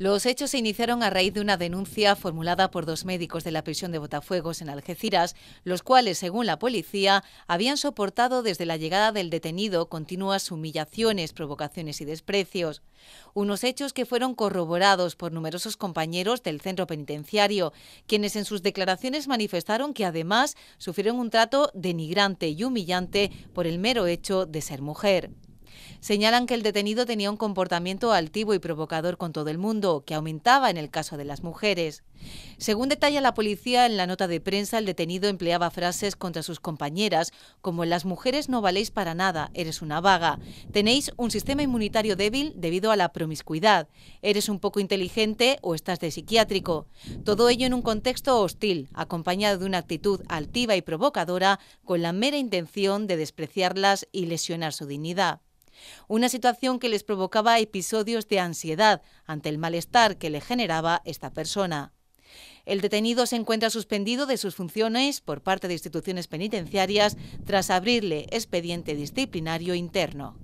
Los hechos se iniciaron a raíz de una denuncia formulada por dos médicos de la prisión de Botafuegos en Algeciras, los cuales, según la policía, habían soportado desde la llegada del detenido continuas humillaciones, provocaciones y desprecios. Unos hechos que fueron corroborados por numerosos compañeros del centro penitenciario, quienes en sus declaraciones manifestaron que además sufrieron un trato denigrante y humillante por el mero hecho de ser mujer. Señalan que el detenido tenía un comportamiento altivo y provocador con todo el mundo, que aumentaba en el caso de las mujeres. Según detalla la policía en la nota de prensa, el detenido empleaba frases contra sus compañeras como las mujeres no valéis para nada, eres una vaga, tenéis un sistema inmunitario débil debido a la promiscuidad, eres un poco inteligente o estás de psiquiátrico. Todo ello en un contexto hostil, acompañado de una actitud altiva y provocadora con la mera intención de despreciarlas y lesionar su dignidad una situación que les provocaba episodios de ansiedad ante el malestar que le generaba esta persona. El detenido se encuentra suspendido de sus funciones por parte de instituciones penitenciarias tras abrirle expediente disciplinario interno.